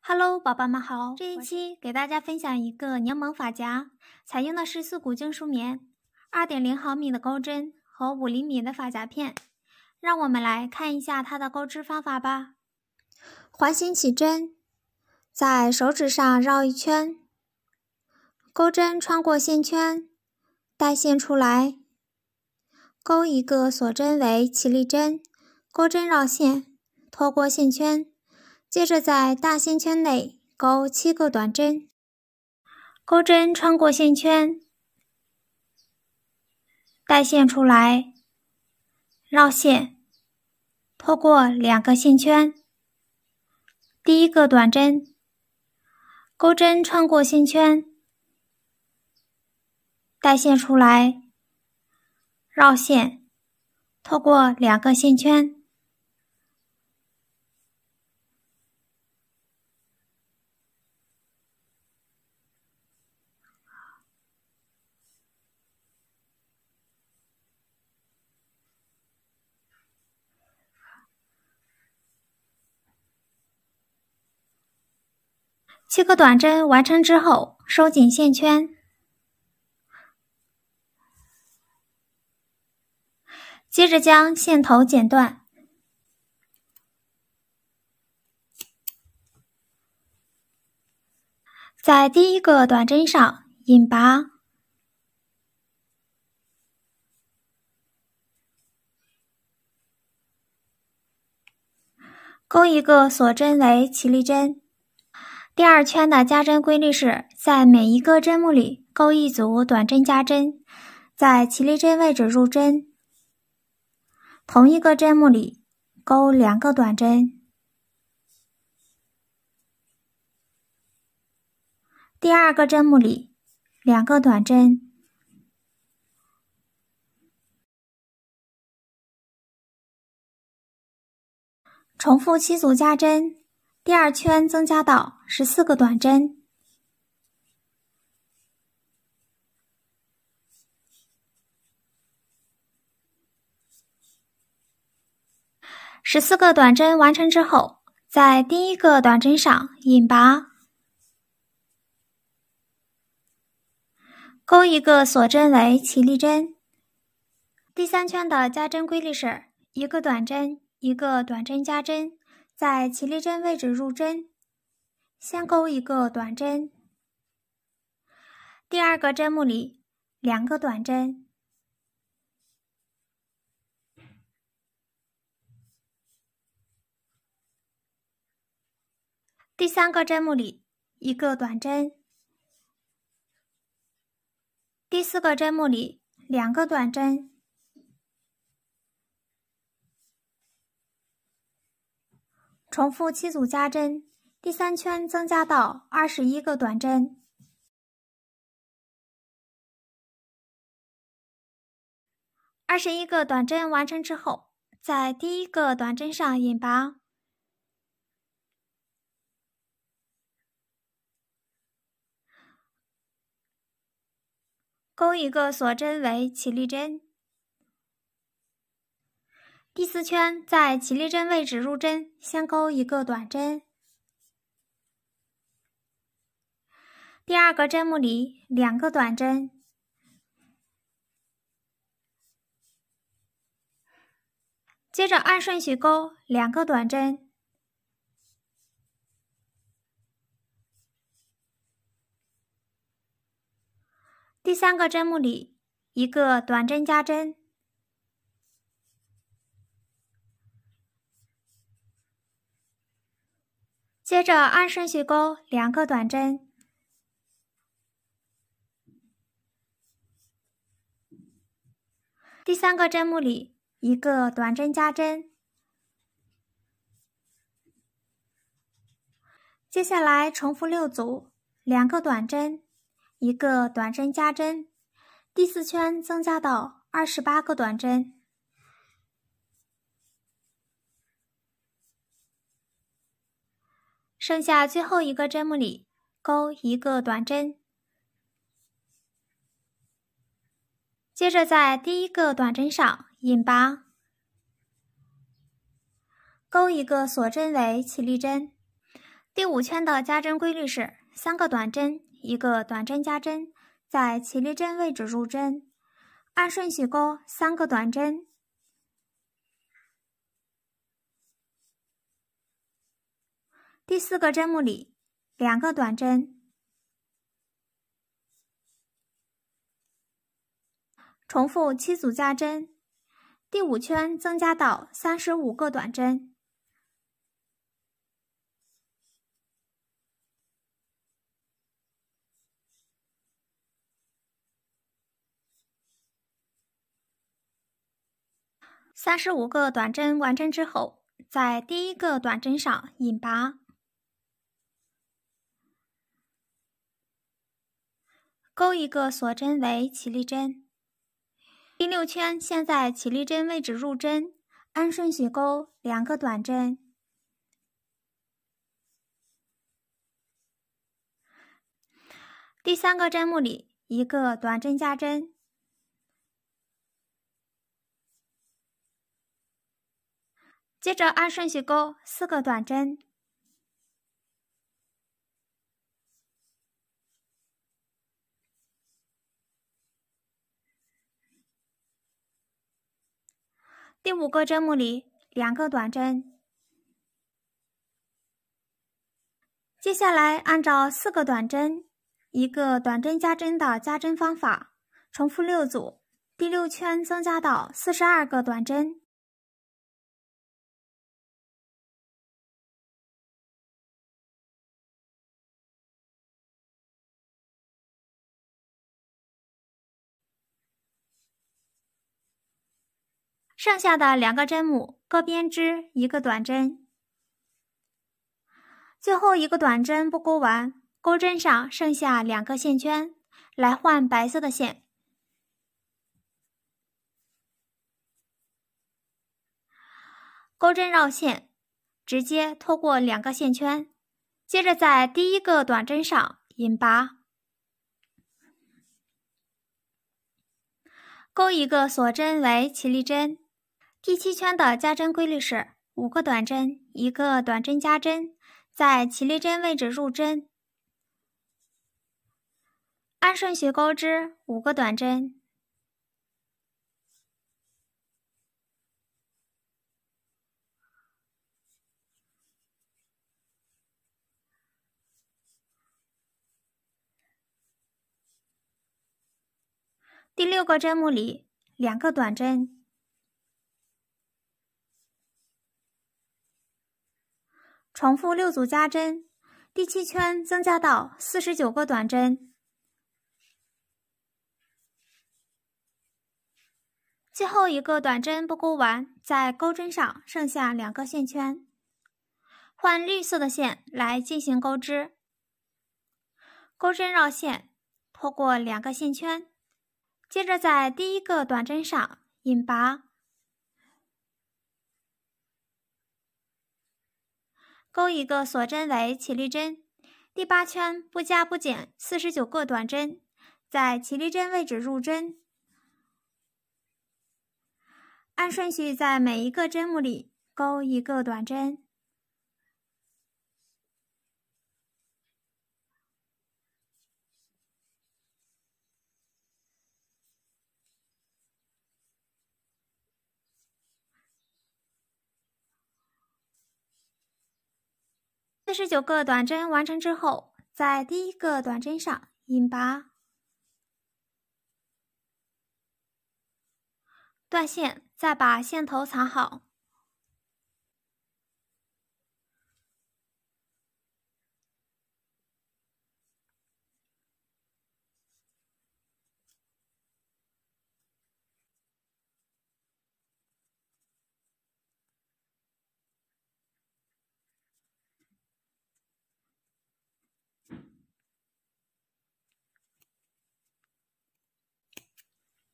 Hello，宝宝们好！这一期给大家分享一个柠檬发夹，采用的是四股精梳棉，二点零毫米的钩针和五厘米的发夹片。让我们来看一下它的钩织方法吧。环形起针，在手指上绕一圈，钩针穿过线圈，带线出来，钩一个锁针为起立针，钩针绕线，拖过线圈。接着在大线圈内钩七个短针，钩针穿过线圈，带线出来，绕线，透过两个线圈。第一个短针，钩针穿过线圈，带线出来，绕线，透过两个线圈。七个短针完成之后，收紧线圈，接着将线头剪断，在第一个短针上引拔，勾一个锁针为起立针。第二圈的加针规律是，在每一个针目里钩一组短针加针，在起立针位置入针。同一个针目里钩两个短针，第二个针目里两个短针，重复七组加针。第二圈增加到十四个短针，十四个短针完成之后，在第一个短针上引拔，钩一个锁针为起立针。第三圈的加针规律是：一个短针，一个短针加针。在起立针位置入针，先钩一个短针。第二个针目里两个短针。第三个针目里一个短针。第四个针目里两个短针。重复七组加针，第三圈增加到二十一个短针。二十一个短针完成之后，在第一个短针上引拔，勾一个锁针为起立针。第四圈在起立针位置入针，先钩一个短针，第二个针目里两个短针，接着按顺序钩两个短针，第三个针目里一个短针加针。接着按顺序钩两个短针，第三个针目里一个短针加针。接下来重复六组，两个短针，一个短针加针。第四圈增加到二十八个短针。剩下最后一个针目里钩一个短针，接着在第一个短针上引拔，钩一个锁针为起立针。第五圈的加针规律是三个短针一个短针加针，在起立针位置入针，按顺序钩三个短针。第四个针目里，两个短针，重复七组加针。第五圈增加到三十五个短针。三十五个短针完针之后，在第一个短针上引拔。勾一个锁针为起立针，第六圈现在起立针位置入针，按顺序勾两个短针。第三个针目里一个短针加针，接着按顺序勾四个短针。第五个针目里两个短针，接下来按照四个短针一个短针加针的加针方法，重复六组，第六圈增加到四十二个短针。剩下的两个针目各编织一个短针，最后一个短针不钩完，钩针上剩下两个线圈，来换白色的线。钩针绕线，直接拖过两个线圈，接着在第一个短针上引拔，钩一个锁针为起立针。第七圈的加针规律是五个短针，一个短针加针，在起立针位置入针，按顺序钩织五个短针。第六个针目里两个短针。重复六组加针，第七圈增加到四十九个短针，最后一个短针不钩完，在钩针上剩下两个线圈，换绿色的线来进行钩织，钩针绕线，拖过两个线圈，接着在第一个短针上引拔。钩一个锁针为起立针，第八圈不加不减四十九个短针，在起立针位置入针，按顺序在每一个针目里钩一个短针。四十九个短针完成之后，在第一个短针上引拔断线，再把线头藏好。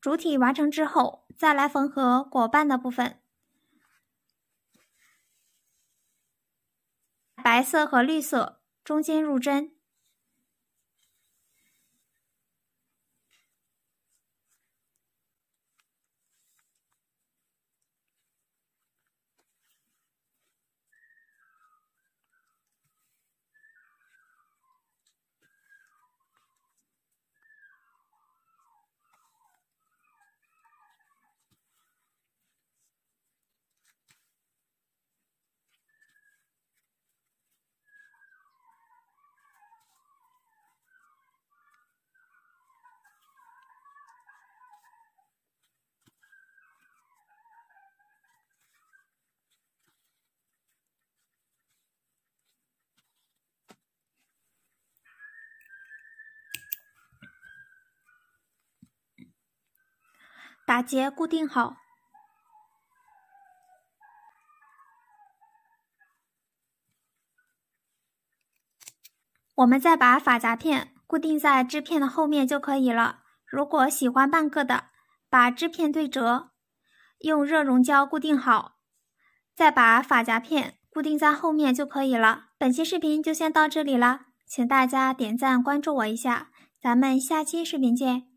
主体完成之后，再来缝合果瓣的部分，白色和绿色中间入针。打结固定好，我们再把发夹片固定在织片的后面就可以了。如果喜欢半个的，把织片对折，用热熔胶固定好，再把发夹片固定在后面就可以了。本期视频就先到这里了，请大家点赞关注我一下，咱们下期视频见。